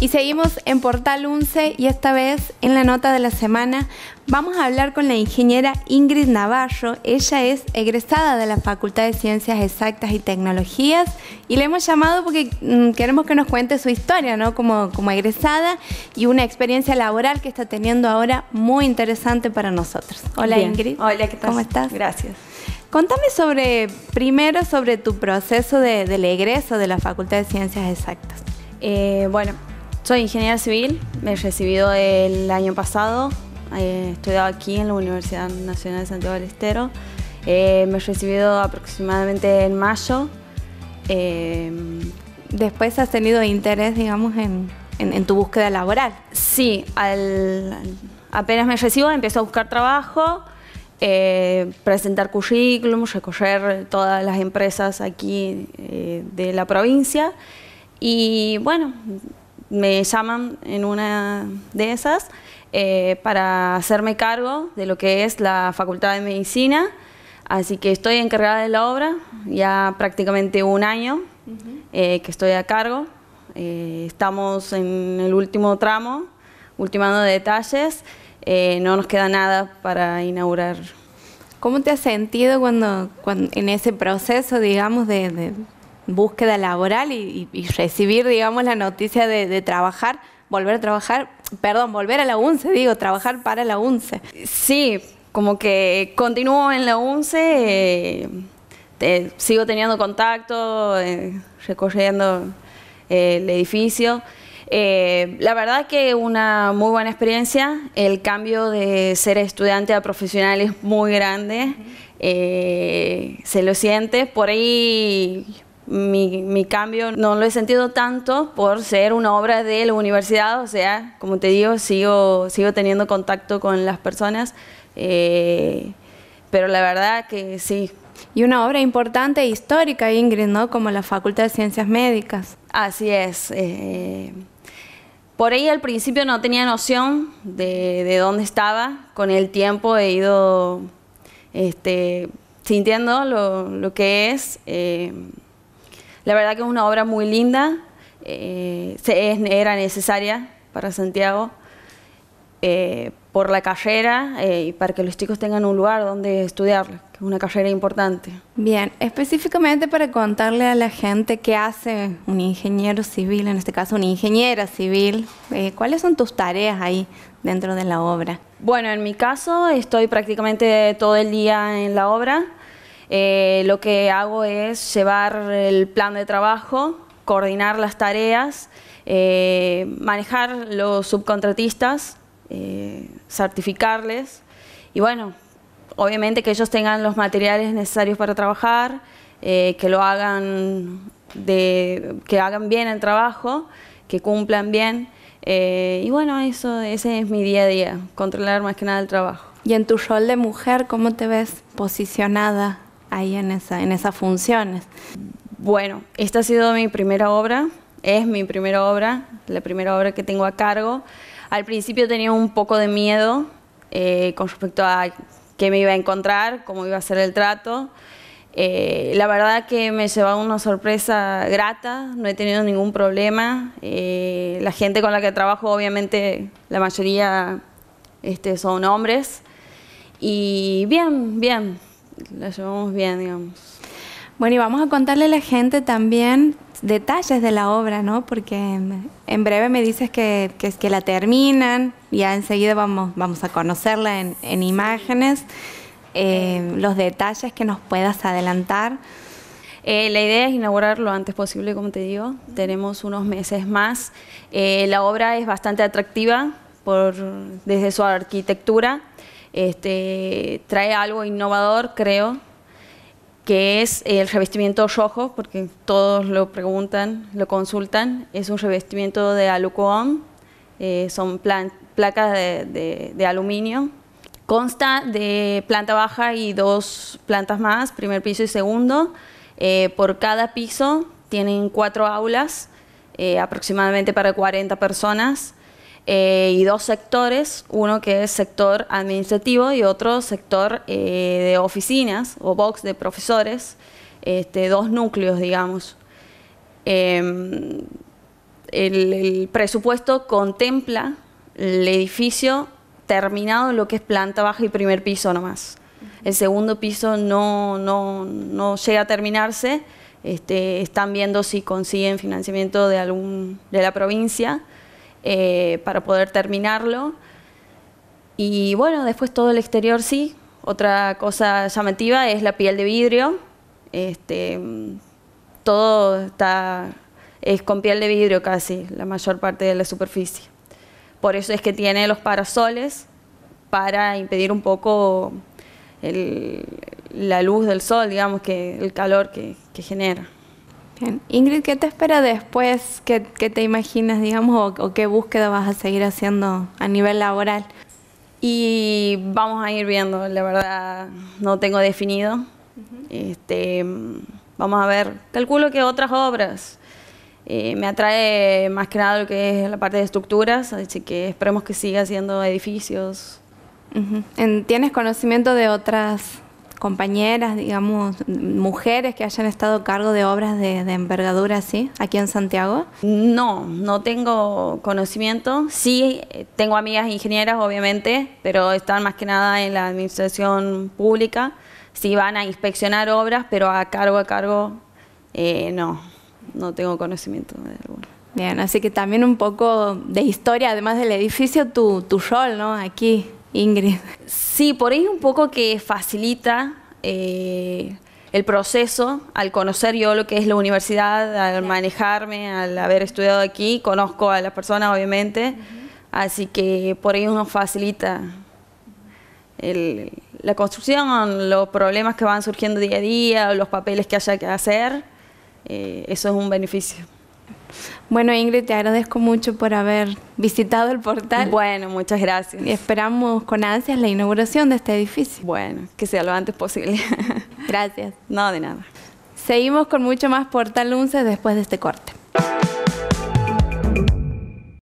Y seguimos en Portal 11 y esta vez en la nota de la semana vamos a hablar con la ingeniera Ingrid Navarro. Ella es egresada de la Facultad de Ciencias Exactas y Tecnologías y la hemos llamado porque mm, queremos que nos cuente su historia, ¿no? Como, como egresada y una experiencia laboral que está teniendo ahora muy interesante para nosotros. Hola Ingrid. Hola, ¿qué tal? ¿Cómo estás? Gracias. Contame sobre, primero sobre tu proceso de, del egreso de la Facultad de Ciencias Exactas. Eh, bueno, soy ingeniera civil, me he recibido el año pasado, he eh, estudiado aquí en la Universidad Nacional de Santiago del Estero, eh, me he recibido aproximadamente en mayo. Eh, Después has tenido interés, digamos, en, tu búsqueda laboral. Sí, apenas me recibo empiezo a buscar trabajo, presentar currículum, recorrer todas las empresas aquí de la provincia y bueno, me llaman en una de esas eh, para hacerme cargo de lo que es la Facultad de Medicina. Así que estoy encargada de la obra, ya prácticamente un año eh, que estoy a cargo. Eh, estamos en el último tramo, ultimando detalles. no nos queda nada para inaugurar. ¿Cómo te has sentido cuando, en ese proceso, digamos, de búsqueda laboral y, recibir, digamos, la noticia de, trabajar, volver a trabajar, perdón, volver a la UNCE, digo, trabajar para la UNCE. Sí, como que continúo en la UNCE, eh, eh, sigo teniendo contacto, eh, recorriendo el edificio. la verdad que una muy buena experiencia. El cambio de ser estudiante a profesional es muy grande. se lo siente. Por ahí mi, cambio no lo he sentido tanto por ser una obra de la universidad, o sea, como te digo, sigo, sigo teniendo contacto con las personas, eh, pero la verdad que sí. Y una obra importante e histórica, Ingrid, ¿no? Como la Facultad de Ciencias Médicas. Así es. Eh, por ahí al principio no tenía noción de, dónde estaba, con el tiempo he ido este, sintiendo lo, que es. Eh, la verdad que es una obra muy linda, eh, era necesaria para Santiago eh, por la carrera eh, y para que los chicos tengan un lugar donde estudiar, que es una carrera importante. Bien, específicamente para contarle a la gente qué hace un ingeniero civil, en este caso una ingeniera civil, ¿cuáles son tus tareas ahí dentro de la obra? Bueno, en mi caso estoy prácticamente todo el día en la obra. Eh, lo que hago es llevar el plan de trabajo, coordinar las tareas, eh, manejar los subcontratistas, eh, certificarles y bueno, obviamente que ellos tengan los materiales necesarios para trabajar, que lo hagan, de, que hagan bien el trabajo, que cumplan bien. y bueno, eso, ese es mi día a día, controlar más que nada el trabajo. ¿Y en tu rol de mujer, cómo te ves posicionada? ahí en, esa, en esas funciones. Bueno, esta ha sido mi primera obra, es mi primera obra, la primera obra que tengo a cargo. Al principio tenía un poco de miedo eh, con respecto a qué me iba a encontrar, cómo iba a ser el trato. Eh, la verdad que me llevaba una sorpresa grata, no he tenido ningún problema. Eh, la gente con la que trabajo, obviamente, la mayoría este, son hombres. Y bien, bien, la llevamos bien, digamos. Bueno, y vamos a contarle a la gente también detalles de la obra, ¿no? Porque en breve me dices que, que, que la terminan, ya enseguida vamos, vamos a conocerla en, imágenes, eh, los detalles que nos puedas adelantar. Eh, la idea es inaugurar lo antes posible, como te digo, tenemos unos meses más. Eh, la obra es bastante atractiva por, desde su arquitectura. Este, trae algo innovador, creo, que es el revestimiento rojo, porque todos lo preguntan, lo consultan. Es un revestimiento de alucoón eh, son placas de, aluminio. Consta de planta baja y dos plantas más, primer piso y segundo. Eh, por cada piso tienen cuatro aulas, eh, aproximadamente para 40 personas. Eh, y dos sectores, uno que es sector administrativo y otro sector eh, de oficinas o box de profesores, este, dos núcleos, digamos. Em, el, presupuesto contempla el edificio terminado en lo que es planta baja y primer piso nomás. El segundo piso no, no, no llega a terminarse. Este, están viendo si consiguen financiamiento de algún de la provincia eh, para poder terminarlo. Y bueno, después todo el exterior sí. Otra cosa llamativa es la piel de vidrio. Este, todo está es con piel de vidrio casi, la mayor parte de la superficie. Por eso es que tiene los parasoles para impedir un poco la luz del sol, digamos, que el calor que genera. Ingrid, ¿qué te espera después? ¿Qué, te imaginas, digamos, o, qué búsqueda vas a seguir haciendo a nivel laboral? Y vamos a ir viendo, la verdad, no tengo definido. este, vamos a ver, calculo que otras obras. Eh, me atrae más que nada lo que es la parte de estructuras, así que esperemos que siga siendo edificios. ¿Tienes conocimiento de otras compañeras, digamos, mujeres que hayan estado a cargo de obras de, envergadura así, aquí en Santiago? No, no tengo conocimiento. Sí, eh, tengo amigas ingenieras, obviamente, pero están más que nada en la administración pública. Sí van a inspeccionar obras, pero a cargo a cargo, eh, no, no tengo conocimiento de alguno. Bien, así que también un poco de historia, además del edificio, tu, tu rol, ¿no? Aquí. Ingrid. Sí, por ahí un poco que facilita eh, el proceso al conocer yo lo que es la universidad, al manejarme, al haber estudiado aquí, conozco a las personas obviamente, así que por ahí nos facilita la construcción, los problemas que van surgiendo día a día, los papeles que haya que hacer, eh, eso es un beneficio. Bueno, Ingrid, te agradezco mucho por haber visitado el portal. Bueno, muchas gracias. Y esperamos con ansias la inauguración de este edificio. Bueno, que sea lo antes posible. gracias. No, de nada. Seguimos con mucho más Portal 11 después de este corte.